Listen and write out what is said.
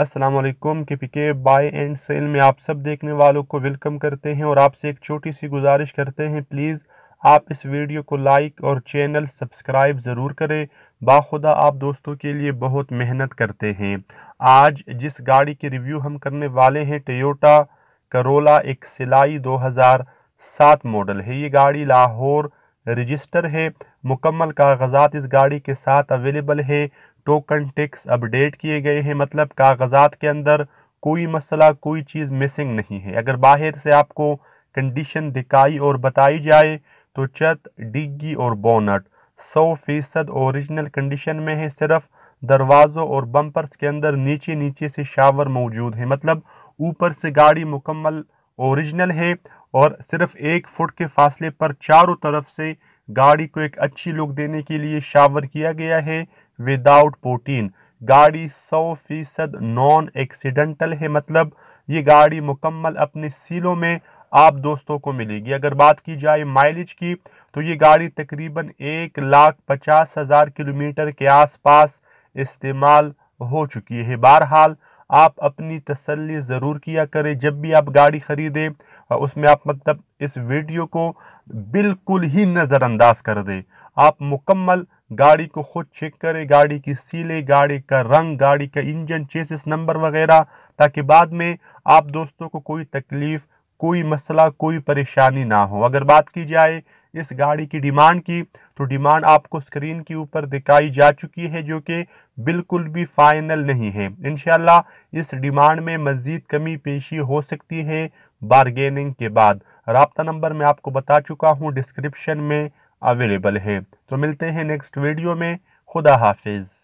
अस्सलाम वालेकुम के पीके बाय एंड सेल में आप सब देखने वालों को वेलकम करते हैं और आपसे एक छोटी सी गुजारिश करते हैं प्लीज़ आप इस वीडियो को लाइक और चैनल सब्सक्राइब ज़रूर करें बाखुदा आप दोस्तों के लिए बहुत मेहनत करते हैं आज जिस गाड़ी के रिव्यू हम करने वाले हैं टोयोटा करोला एक सिलाई 2007 मॉडल है ये गाड़ी लाहौर रजिस्टर है मुकम्मल कागजात इस गाड़ी के साथ अवेलेबल है टोकन टिक्स अपडेट किए गए हैं मतलब कागजात के अंदर कोई मसला कोई चीज़ मिसिंग नहीं है अगर बाहर से आपको कंडीशन दिखाई और बताई जाए तो चत डिग्गी और बोनट सौ फीसद औरिजिनल कंडीशन में है सिर्फ दरवाज़ों और बम्पर्स के अंदर नीचे नीचे से शावर मौजूद है मतलब ऊपर से गाड़ी मुकम्मल औरिजिनल है और सिर्फ एक फुट के फासले पर चारों तरफ से गाड़ी को एक अच्छी लुक देने के लिए शावर किया गया है विदाउट प्रोटीन गाड़ी 100 फीसद नॉन एक्सीडेंटल है मतलब ये गाड़ी मुकम्मल अपने सीलों में आप दोस्तों को मिलेगी अगर बात की जाए माइलेज की तो ये गाड़ी तकरीबन एक लाख पचास हज़ार किलोमीटर के आसपास इस्तेमाल हो चुकी है बहरहाल आप अपनी तसल्ली ज़रूर किया करें जब भी आप गाड़ी ख़रीदें उसमें आप मतलब इस वीडियो को बिल्कुल ही नज़रअंदाज कर दें आप मुकम्मल गाड़ी को खुद चेक करें गाड़ी की सीले गाड़ी का रंग गाड़ी का इंजन चेसिस नंबर वगैरह ताकि बाद में आप दोस्तों को कोई तकलीफ़ कोई मसला कोई परेशानी ना हो अगर बात की जाए इस गाड़ी की डिमांड की तो डिमांड आपको स्क्रीन के ऊपर दिखाई जा चुकी है जो कि बिल्कुल भी फाइनल नहीं है इन इस डिमांड में मज़ीद कमी पेशी हो सकती है बारगेनिंग के बाद रबता नंबर मैं आपको बता चुका हूँ डिस्क्रिप्शन में अवेलेबल है तो मिलते हैं नेक्स्ट वीडियो में खुदा हाफिज़